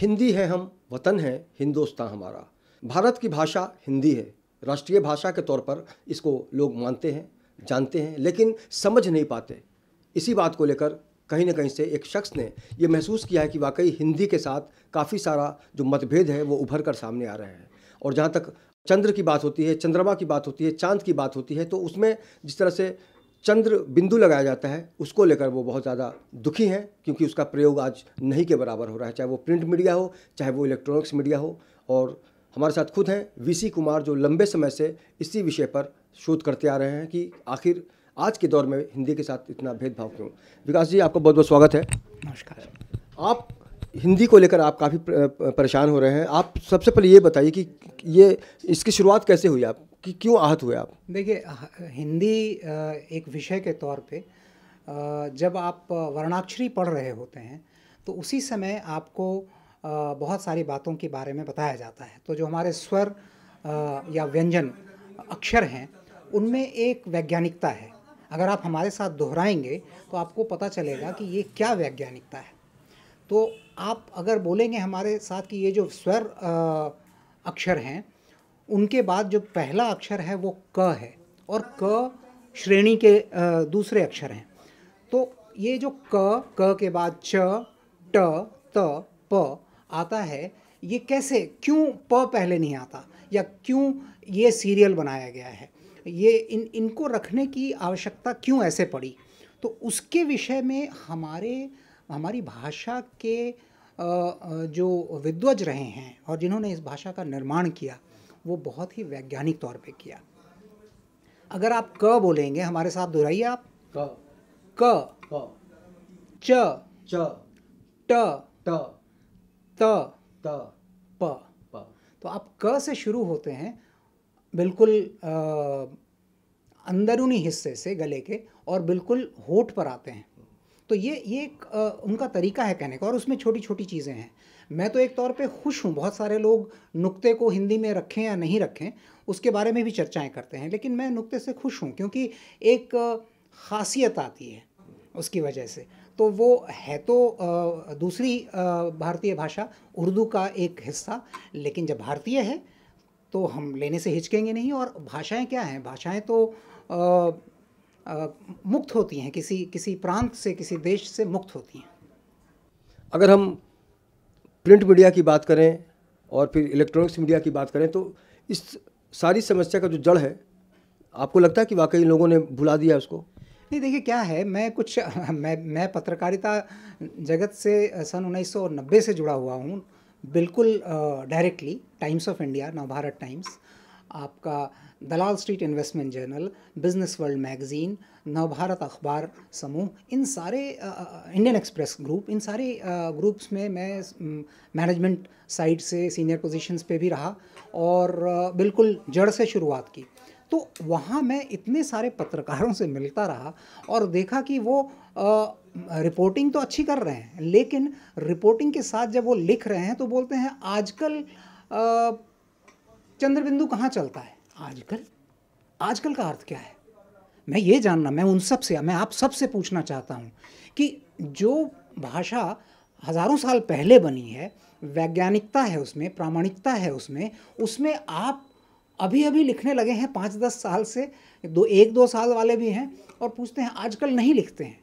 हिंदी है हम वतन है हिंदुस्तान हमारा भारत की भाषा हिंदी है राष्ट्रीय भाषा के तौर पर इसको लोग मानते हैं जानते हैं लेकिन समझ नहीं पाते इसी बात को लेकर कहीं ना कहीं से एक शख्स ने यह महसूस किया है कि वाकई हिंदी के साथ काफ़ी सारा जो मतभेद है वो उभर कर सामने आ रहे हैं और जहाँ तक चंद्र की बात होती है चंद्रमा की बात होती है चांद की बात होती है तो उसमें जिस तरह से चंद्र बिंदु लगाया जाता है उसको लेकर वो बहुत ज़्यादा दुखी हैं क्योंकि उसका प्रयोग आज नहीं के बराबर हो रहा है चाहे वो प्रिंट मीडिया हो चाहे वो इलेक्ट्रॉनिक्स मीडिया हो और हमारे साथ खुद हैं वीसी कुमार जो लंबे समय से इसी विषय पर शोध करते आ रहे हैं कि आखिर आज के दौर में हिंदी के साथ इतना भेदभाव क्यों विकास जी आपका बहुत बहुत स्वागत है नमस्कार आप हिंदी को लेकर आप काफ़ी परेशान हो रहे हैं आप सबसे पहले ये बताइए कि ये इसकी शुरुआत कैसे हुई आप कि क्यों आहत हुए आप देखिए हिंदी एक विषय के तौर पे जब आप वर्णाक्षरी पढ़ रहे होते हैं तो उसी समय आपको बहुत सारी बातों के बारे में बताया जाता है तो जो हमारे स्वर या व्यंजन अक्षर हैं उनमें एक वैज्ञानिकता है अगर आप हमारे साथ दोहराएंगे तो आपको पता चलेगा कि ये क्या वैज्ञानिकता है तो आप अगर बोलेंगे हमारे साथ कि ये जो स्वर अक्षर हैं उनके बाद जो पहला अक्षर है वो क है और क श्रेणी के दूसरे अक्षर हैं तो ये जो क क के बाद च ट त प आता है ये कैसे क्यों प पहले नहीं आता या क्यों ये सीरियल बनाया गया है ये इन इनको रखने की आवश्यकता क्यों ऐसे पड़ी तो उसके विषय में हमारे हमारी भाषा के जो विद्वज रहे हैं और जिन्होंने इस भाषा का निर्माण किया वो बहुत ही वैज्ञानिक तौर पे किया अगर आप क बोलेंगे हमारे साथ दोहराइए आप क क च च ट ट त त प तो आप क से शुरू होते हैं बिल्कुल अंदरूनी हिस्से से गले के और बिल्कुल होठ पर आते हैं तो ये ये एक उनका तरीका है कहने का और उसमें छोटी छोटी चीज़ें हैं मैं तो एक तौर पे खुश हूँ बहुत सारे लोग नुक्ते को हिंदी में रखें या नहीं रखें उसके बारे में भी चर्चाएं करते हैं लेकिन मैं नुक्ते से खुश हूँ क्योंकि एक खासियत आती है उसकी वजह से तो वो है तो दूसरी भारतीय भाषा उर्दू का एक हिस्सा लेकिन जब भारतीय है तो हम लेने से हिचकेंगे नहीं और भाषाएं क्या हैं भाषाएं तो आ, आ, मुक्त होती हैं किसी किसी प्रांत से किसी देश से मुक्त होती हैं अगर हम प्रिंट मीडिया की बात करें और फिर इलेक्ट्रॉनिक्स मीडिया की बात करें तो इस सारी समस्या का जो जड़ है आपको लगता है कि वाकई लोगों ने भुला दिया उसको नहीं देखिए क्या है मैं कुछ मैं मैं पत्रकारिता जगत से सन नब्बे से जुड़ा हुआ हूँ बिल्कुल directly Times of India Navbharat Times आपका Dalal street investment journal business world magazine Navbharat अखबार समूह इन सारे इंडियन एक्सप्रेस ग्रुप इन सारे ग्रुप्स में मैं मैनेजमेंट साइड से सीनियर पोजीशंस पे भी रहा और बिल्कुल जड़ से शुरुआत की तो वहाँ मैं इतने सारे पत्रकारों से मिलता रहा और देखा कि वो आ, रिपोर्टिंग तो अच्छी कर रहे हैं लेकिन रिपोर्टिंग के साथ जब वो लिख रहे हैं तो बोलते हैं आजकल चंद्रबिंदु कहाँ चलता है आजकल आजकल का अर्थ क्या है मैं ये जानना मैं उन सब से मैं आप सब से पूछना चाहता हूँ कि जो भाषा हज़ारों साल पहले बनी है वैज्ञानिकता है उसमें प्रामाणिकता है उसमें उसमें आप अभी अभी लिखने लगे हैं पाँच दस साल से दो एक दो साल वाले भी हैं और पूछते हैं आजकल नहीं लिखते हैं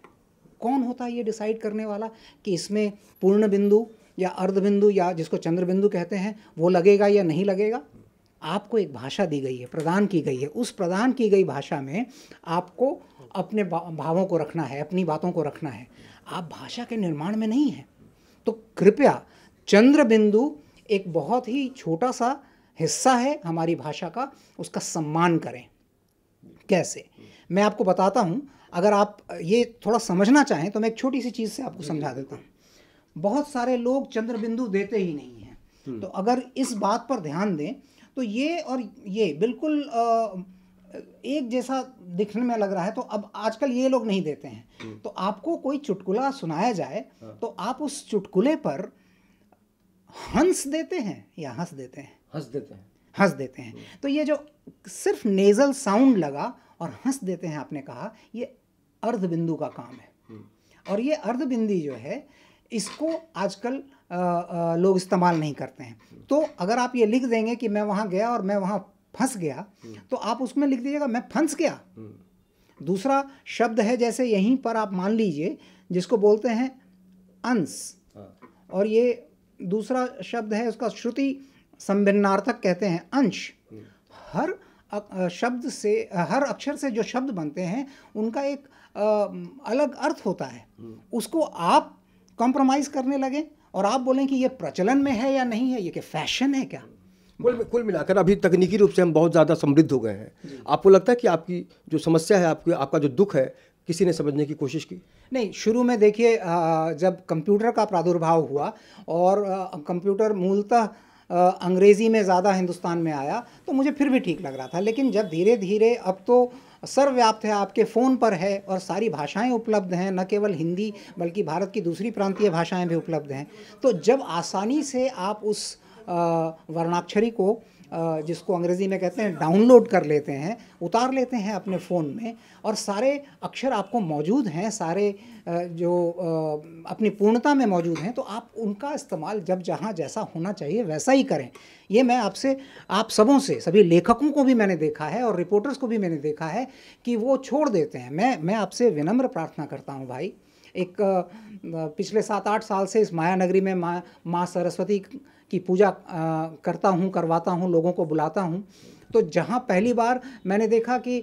कौन होता है ये डिसाइड करने वाला कि इसमें पूर्ण बिंदु या अर्ध बिंदु या जिसको चंद्र बिंदु कहते हैं वो लगेगा या नहीं लगेगा आपको एक भाषा दी गई है प्रदान की गई है उस प्रदान की गई भाषा में आपको अपने भावों को रखना है अपनी बातों को रखना है आप भाषा के निर्माण में नहीं हैं तो कृपया चंद्र बिंदु एक बहुत ही छोटा सा हिस्सा है हमारी भाषा का उसका सम्मान करें कैसे मैं आपको बताता हूँ अगर आप ये थोड़ा समझना चाहें तो मैं एक छोटी सी चीज़ से आपको समझा देता हूँ बहुत सारे लोग चंद्र बिंदु देते ही नहीं हैं हम्म। तो अगर इस बात पर ध्यान दें तो ये और ये बिल्कुल एक जैसा दिखने में लग रहा है तो अब आजकल ये लोग नहीं देते हैं हम्म। तो आपको कोई चुटकुला सुनाया जाए हाँ। तो आप उस चुटकुले पर हंस देते हैं या हंस देते हैं हंस देते हैं हंस देते हैं हम्म। तो ये जो सिर्फ नेजल साउंड लगा और हंस देते हैं आपने कहा ये अर्धबिंदु का काम है हम्म। और ये अर्धबिंदी जो है इसको आजकल लोग इस्तेमाल नहीं करते हैं तो अगर आप ये लिख देंगे कि मैं वहाँ गया और मैं वहाँ फंस गया तो आप उसमें लिख दीजिएगा मैं फंस गया दूसरा शब्द है जैसे यहीं पर आप मान लीजिए जिसको बोलते हैं अंश हाँ। और ये दूसरा शब्द है उसका श्रुति संभिन्नार्थक कहते हैं अंश हर शब्द से हर अक्षर से जो शब्द बनते हैं उनका एक अलग अर्थ होता है उसको आप कॉम्प्रोमाइज़ करने लगे और आप बोलें कि ये प्रचलन में है या नहीं है ये कि फैशन है क्या कुल कुल मिलाकर अभी तकनीकी रूप से हम बहुत ज़्यादा समृद्ध हो गए हैं आपको लगता है कि आपकी जो समस्या है आपकी आपका जो दुख है किसी ने समझने की कोशिश की नहीं शुरू में देखिए जब कंप्यूटर का प्रादुर्भाव हुआ और कंप्यूटर मूलतः अंग्रेज़ी में ज़्यादा हिंदुस्तान में आया तो मुझे फिर भी ठीक लग रहा था लेकिन जब धीरे धीरे अब तो सर्वव्याप्त है आपके फ़ोन पर है और सारी भाषाएं उपलब्ध हैं न केवल हिंदी बल्कि भारत की दूसरी प्रांतीय भाषाएं भी उपलब्ध हैं तो जब आसानी से आप उस वर्णाक्षरी को जिसको अंग्रेज़ी में कहते हैं डाउनलोड कर लेते हैं उतार लेते हैं अपने फ़ोन में और सारे अक्षर आपको मौजूद हैं सारे जो अपनी पूर्णता में मौजूद हैं तो आप उनका इस्तेमाल जब जहाँ जैसा होना चाहिए वैसा ही करें ये मैं आपसे आप सबों से सभी लेखकों को भी मैंने देखा है और रिपोर्टर्स को भी मैंने देखा है कि वो छोड़ देते हैं मैं मैं आपसे विनम्र प्रार्थना करता हूँ भाई एक पिछले सात आठ साल से इस माया नगरी में माँ माँ सरस्वती की पूजा करता हूँ करवाता हूँ लोगों को बुलाता हूँ तो जहाँ पहली बार मैंने देखा कि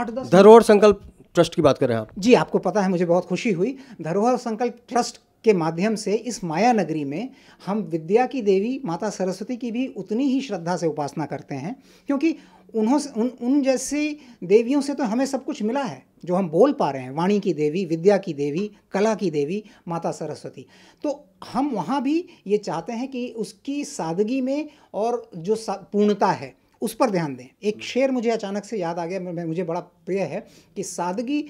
आठ दस धरोहर संकल्प ट्रस्ट की बात कर रहे हैं आप जी आपको पता है मुझे बहुत खुशी हुई धरोहर संकल्प ट्रस्ट के माध्यम से इस माया नगरी में हम विद्या की देवी माता सरस्वती की भी उतनी ही श्रद्धा से उपासना करते हैं क्योंकि उन्हों उन उन जैसी देवियों से तो हमें सब कुछ मिला है जो हम बोल पा रहे हैं वाणी की देवी विद्या की देवी कला की देवी माता सरस्वती तो हम वहाँ भी ये चाहते हैं कि उसकी सादगी में और जो पूर्णता है उस पर ध्यान दें एक हम्म। शेर मुझे अचानक से याद आ गया मुझे बड़ा प्रिय है कि सादगी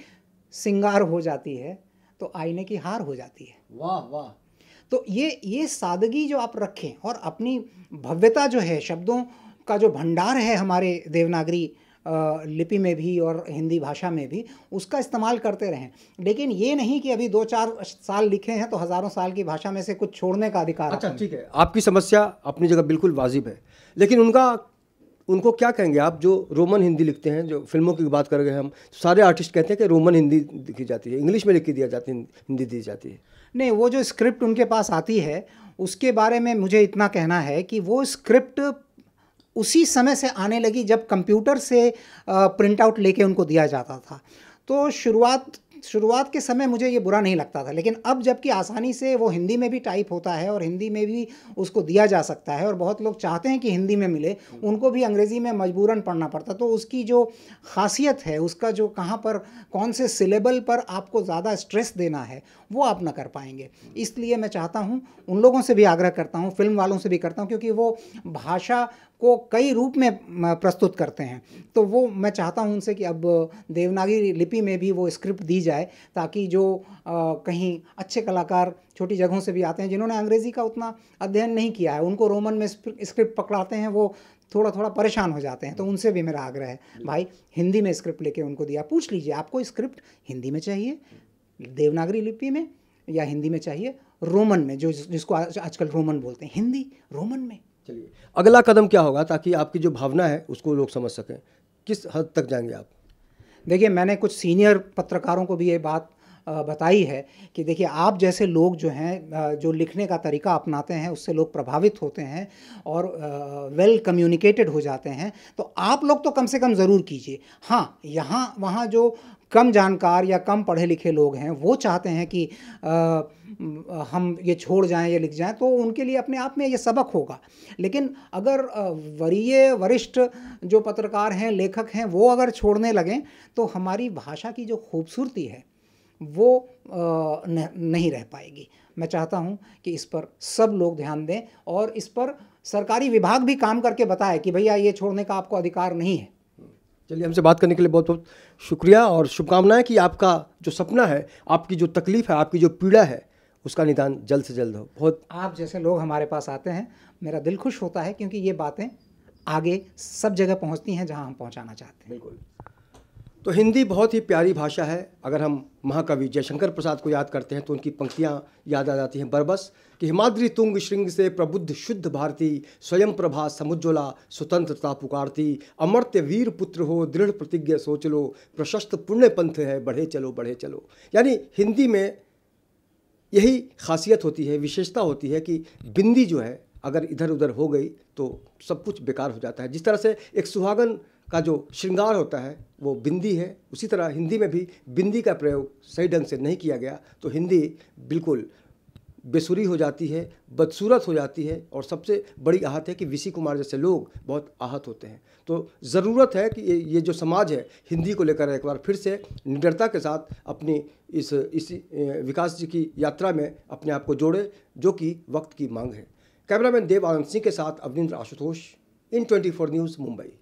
सिंगार हो जाती है तो आईने की हार हो जाती है वाह वाह तो ये ये सादगी जो आप रखें और अपनी भव्यता जो है शब्दों का जो भंडार है हमारे देवनागरी लिपि में भी और हिंदी भाषा में भी उसका इस्तेमाल करते रहें लेकिन ये नहीं कि अभी दो चार साल लिखे हैं तो हज़ारों साल की भाषा में से कुछ छोड़ने का अधिकार अच्छा ठीक है आपकी समस्या अपनी जगह बिल्कुल वाजिब है लेकिन उनका उनको क्या कहेंगे आप जो रोमन हिंदी लिखते हैं जो फिल्मों की बात कर गए हम सारे आर्टिस्ट कहते हैं कि रोमन हिंदी लिखी जाती है इंग्लिश में लिखी दिया जाती है हिंदी दी जाती है नहीं वो जो स्क्रिप्ट उनके पास आती है उसके बारे में मुझे इतना कहना है कि वो स्क्रिप्ट उसी समय से आने लगी जब कंप्यूटर से प्रिंट आउट लेके उनको दिया जाता था तो शुरुआत शुरुआत के समय मुझे ये बुरा नहीं लगता था लेकिन अब जबकि आसानी से वो हिंदी में भी टाइप होता है और हिंदी में भी उसको दिया जा सकता है और बहुत लोग चाहते हैं कि हिंदी में मिले उनको भी अंग्रेज़ी में मजबूरन पढ़ना पड़ता तो उसकी जो खासियत है उसका जो कहाँ पर कौन से सिलेबल पर आपको ज़्यादा स्ट्रेस देना है वो आप ना कर पाएंगे इसलिए मैं चाहता हूँ उन लोगों से भी आग्रह करता हूँ फिल्म वालों से भी करता हूँ क्योंकि वो भाषा को कई रूप में प्रस्तुत करते हैं तो वो मैं चाहता हूँ उनसे कि अब देवनागरी लिपि में भी वो स्क्रिप्ट दी जाए ताकि जो आ, कहीं अच्छे कलाकार छोटी जगहों से भी आते हैं जिन्होंने अंग्रेज़ी का उतना अध्ययन नहीं किया है उनको रोमन में स्क्रिप्ट पकड़ाते हैं वो थोड़ा थोड़ा परेशान हो जाते हैं तो उनसे भी मेरा आग्रह है भाई हिंदी में स्क्रिप्ट लेके उनको दिया पूछ लीजिए आपको स्क्रिप्ट हिंदी में चाहिए देवनागरी लिपि में या हिंदी में चाहिए रोमन में जो जिसको आजकल रोमन बोलते हैं हिंदी रोमन में चलिए अगला कदम क्या होगा ताकि आपकी जो भावना है उसको लोग समझ सकें किस हद तक जाएंगे आप देखिए मैंने कुछ सीनियर पत्रकारों को भी ये बात बताई है कि देखिए आप जैसे लोग जो हैं जो लिखने का तरीका अपनाते हैं उससे लोग प्रभावित होते हैं और वेल कम्युनिकेटेड हो जाते हैं तो आप लोग तो कम से कम ज़रूर कीजिए हाँ यहाँ वहाँ जो कम जानकार या कम पढ़े लिखे लोग हैं वो चाहते हैं कि आ, हम ये छोड़ जाएं ये लिख जाएं तो उनके लिए अपने आप में ये सबक होगा लेकिन अगर वरीय वरिष्ठ जो पत्रकार हैं लेखक हैं वो अगर छोड़ने लगें तो हमारी भाषा की जो खूबसूरती है वो नहीं रह पाएगी मैं चाहता हूँ कि इस पर सब लोग ध्यान दें और इस पर सरकारी विभाग भी काम करके बताए कि भैया ये छोड़ने का आपको अधिकार नहीं है चलिए हमसे बात करने के लिए बहुत बहुत शुक्रिया और शुभकामनाएं कि आपका जो सपना है आपकी जो तकलीफ़ है आपकी जो पीड़ा है उसका निदान जल्द से जल्द हो बहुत आप जैसे लोग हमारे पास आते हैं मेरा दिल खुश होता है क्योंकि ये बातें आगे सब जगह पहुंचती हैं जहां हम पहुंचाना चाहते हैं बिल्कुल तो हिंदी बहुत ही प्यारी भाषा है अगर हम महाकवि जयशंकर प्रसाद को याद करते हैं तो उनकी पंक्तियाँ याद आ जाती हैं बरबस कि हिमाद्री तुंग श्रृंग से प्रबुद्ध शुद्ध भारती स्वयं प्रभा समुज्ज्वला स्वतंत्रता पुकारती अमर्त्य वीर पुत्र हो दृढ़ प्रतिज्ञा सोच लो प्रशस्त पुण्य पंथ है बढ़े चलो बढ़े चलो यानी हिंदी में यही खासियत होती है विशेषता होती है कि बिंदी जो है अगर इधर उधर हो गई तो सब कुछ बेकार हो जाता है जिस तरह से एक सुहागन का जो श्रृंगार होता है वो बिंदी है उसी तरह हिंदी में भी बिंदी का प्रयोग सही ढंग से नहीं किया गया तो हिंदी बिल्कुल बेसुरी हो जाती है बदसूरत हो जाती है और सबसे बड़ी आहत है कि वीसी कुमार जैसे लोग बहुत आहत होते हैं तो ज़रूरत है कि ये जो समाज है हिंदी को लेकर एक बार फिर से निडरता के साथ अपनी इस इसी विकास जी की यात्रा में अपने आप को जोड़े जो कि वक्त की मांग है कैमरामैन देव आनंद सिंह के साथ Avanindra Ashutosh in twenty news Mumbai